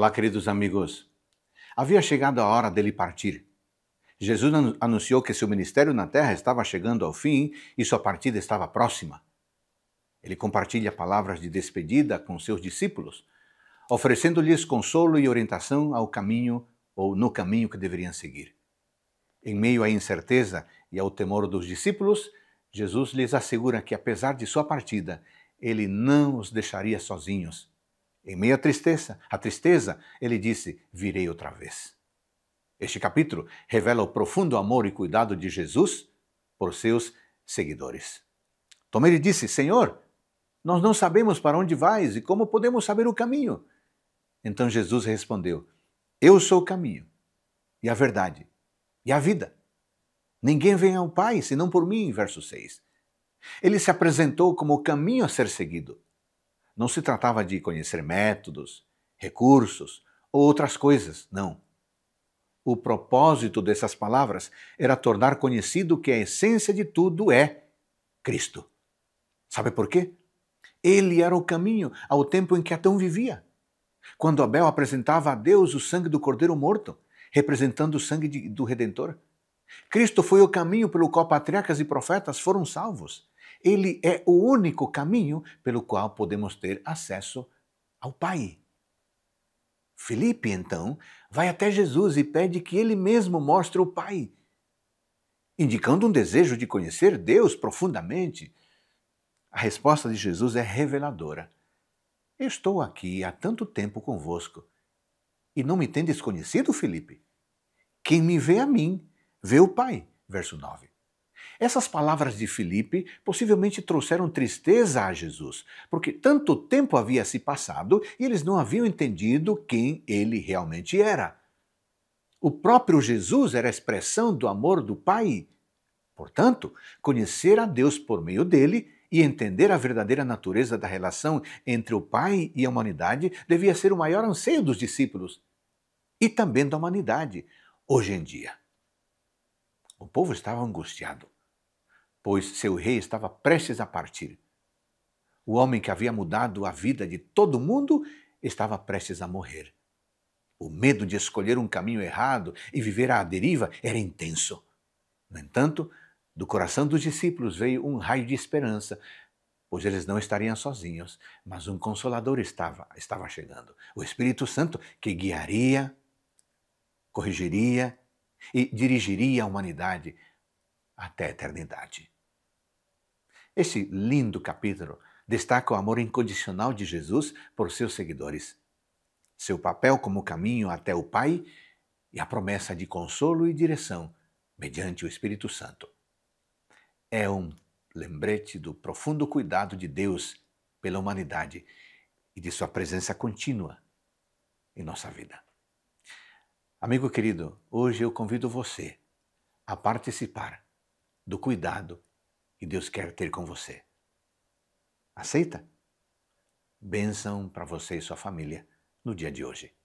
Olá, queridos amigos. Havia chegado a hora dele partir. Jesus anunciou que seu ministério na terra estava chegando ao fim e sua partida estava próxima. Ele compartilha palavras de despedida com seus discípulos, oferecendo-lhes consolo e orientação ao caminho ou no caminho que deveriam seguir. Em meio à incerteza e ao temor dos discípulos, Jesus lhes assegura que, apesar de sua partida, ele não os deixaria sozinhos em meio à tristeza, à tristeza, ele disse: Virei outra vez. Este capítulo revela o profundo amor e cuidado de Jesus por seus seguidores. Tomé lhe disse: Senhor, nós não sabemos para onde vais e como podemos saber o caminho. Então Jesus respondeu: Eu sou o caminho, e a verdade, e a vida. Ninguém vem ao Pai senão por mim. Verso 6. Ele se apresentou como o caminho a ser seguido não se tratava de conhecer métodos, recursos ou outras coisas, não. O propósito dessas palavras era tornar conhecido que a essência de tudo é Cristo. Sabe por quê? Ele era o caminho ao tempo em que Adão vivia. Quando Abel apresentava a Deus o sangue do cordeiro morto, representando o sangue de, do Redentor, Cristo foi o caminho pelo qual patriarcas e profetas foram salvos. Ele é o único caminho pelo qual podemos ter acesso ao Pai. Felipe, então, vai até Jesus e pede que ele mesmo mostre o Pai, indicando um desejo de conhecer Deus profundamente. A resposta de Jesus é reveladora. Estou aqui há tanto tempo convosco e não me tem desconhecido, Felipe? Quem me vê a mim, vê o Pai. Verso 9. Essas palavras de Filipe possivelmente trouxeram tristeza a Jesus, porque tanto tempo havia se passado e eles não haviam entendido quem ele realmente era. O próprio Jesus era a expressão do amor do Pai. Portanto, conhecer a Deus por meio dele e entender a verdadeira natureza da relação entre o Pai e a humanidade devia ser o maior anseio dos discípulos e também da humanidade hoje em dia. O povo estava angustiado pois seu rei estava prestes a partir. O homem que havia mudado a vida de todo mundo estava prestes a morrer. O medo de escolher um caminho errado e viver à deriva era intenso. No entanto, do coração dos discípulos veio um raio de esperança, pois eles não estariam sozinhos, mas um consolador estava, estava chegando, o Espírito Santo que guiaria, corrigiria e dirigiria a humanidade até a eternidade. Este lindo capítulo destaca o amor incondicional de Jesus por seus seguidores, seu papel como caminho até o Pai e a promessa de consolo e direção mediante o Espírito Santo. É um lembrete do profundo cuidado de Deus pela humanidade e de sua presença contínua em nossa vida. Amigo querido, hoje eu convido você a participar do cuidado que Deus quer ter com você. Aceita? Bênção para você e sua família no dia de hoje.